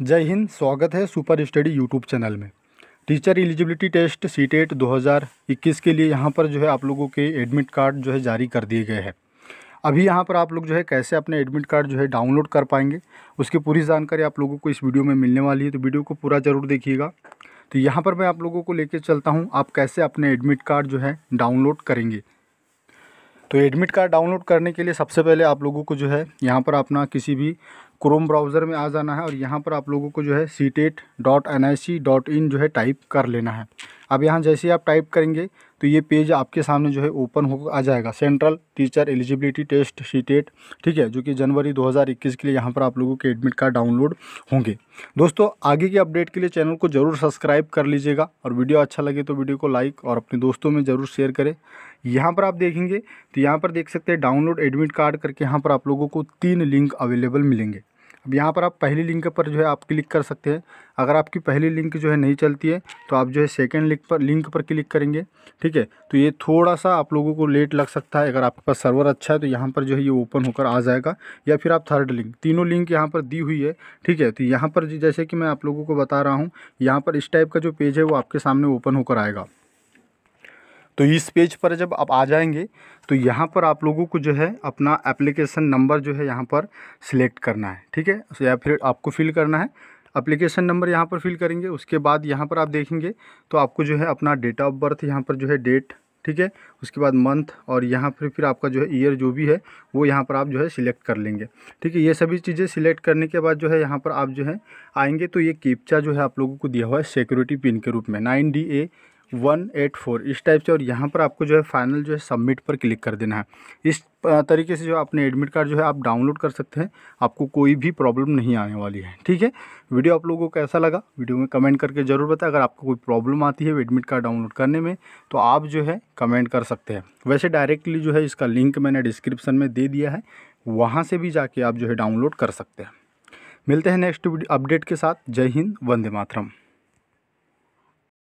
जय हिंद स्वागत है सुपर स्टडी यूट्यूब चैनल में teacher eligibility test C TET दो के लिए यहाँ पर जो है आप लोगों के एडमिट कार्ड जो है जारी कर दिए गए हैं अभी यहाँ पर आप लोग जो है कैसे अपने एडमिट कार्ड जो है डाउनलोड कर पाएंगे उसकी पूरी जानकारी आप लोगों को इस वीडियो में मिलने वाली है तो वीडियो को पूरा ज़रूर देखिएगा तो यहाँ पर मैं आप लोगों को लेकर चलता हूँ आप कैसे अपने एडमिट कार्ड जो है डाउनलोड करेंगे तो एडमिट कार्ड डाउनलोड करने के लिए सबसे पहले आप लोगों को जो है यहाँ पर अपना किसी भी क्रोम ब्राउज़र में आ जाना है और यहाँ पर आप लोगों को जो है C TET dot N I C dot in जो है टाइप कर लेना है अब यहाँ जैसे ही आप टाइप करेंगे तो ये पेज आपके सामने जो है ओपन हो आ जाएगा central teacher eligibility test C TET ठीक है जो कि जनवरी 2021 के लिए यहाँ पर आप लोगों के एडमिट कार्ड डाउनलोड होंगे दोस्तों आगे की अपडेट के लिए चैनल को ज़रूर सब्सक्राइब कर लीजिएगा और वीडियो अच्छा लगे तो वीडियो को लाइक और अपने दोस्तों में ज़रूर शेयर करें यहाँ पर आप देखेंगे तो यहाँ पर देख सकते हैं डाउनलोड एडमिट कार्ड करके यहाँ पर आप लोगों को तीन लिंक अवेलेबल मिलेंगे अब यहाँ पर आप पहली लिंक पर जो है आप क्लिक कर सकते हैं अगर आपकी पहली लिंक जो है नहीं चलती है तो आप जो है सेकेंड लिंक पर लिंक पर क्लिक करेंगे ठीक है तो ये थोड़ा सा आप लोगों को लेट लग सकता है अगर आपके पास सर्वर अच्छा है तो यहाँ पर जो है ये ओपन होकर आ जाएगा या फिर आप थर्ड लिंक तीनों लिंक यहाँ पर दी हुई है ठीक है तो यहाँ पर जैसे कि मैं आप लोगों को बता रहा हूँ यहाँ पर इस टाइप का जो पेज है वो आपके सामने ओपन होकर आएगा तो इस पेज पर जब आप आ जाएंगे तो यहाँ पर आप लोगों को जो है अपना एप्लीकेशन नंबर जो है यहाँ पर सिलेक्ट करना है ठीक है या फिर आपको फिल करना है अप्लीकेशन नंबर यहाँ पर फिल करेंगे उसके बाद यहाँ पर आप देखेंगे तो आपको जो है अपना डेट ऑफ बर्थ यहाँ पर जो है डेट ठीक है उसके बाद मंथ और यहाँ पर फिर आपका जो है ईयर जो भी है वो यहाँ पर आप जो है सिलेक्ट कर लेंगे ठीक है ये सभी चीज़ें सिलेक्ट करने के बाद जो है यहाँ पर आप जो है आएंगे तो ये कैप्चा जो है आप लोगों को दिया हुआ है सिक्योरिटी पिन के रूप में nine D A one eight four इस टाइप से और यहाँ पर आपको जो है फाइनल जो है सबमिट पर क्लिक कर देना है इस तरीके से जो है अपने एडमिट कार्ड जो है आप डाउनलोड कर सकते हैं आपको कोई भी प्रॉब्लम नहीं आने वाली है ठीक है वीडियो आप लोगों को कैसा लगा वीडियो में कमेंट करके ज़रूर बताएं अगर आपको कोई प्रॉब्लम आती है एडमिट कार्ड डाउनलोड करने में तो आप जो है कमेंट कर सकते हैं वैसे डायरेक्टली जो है इसका लिंक मैंने डिस्क्रिप्सन में दे दिया है वहाँ से भी जाके आप जो है डाउनलोड कर सकते हैं मिलते हैं नेक्स्ट अपडेट के साथ जय हिंद वंदे मातरम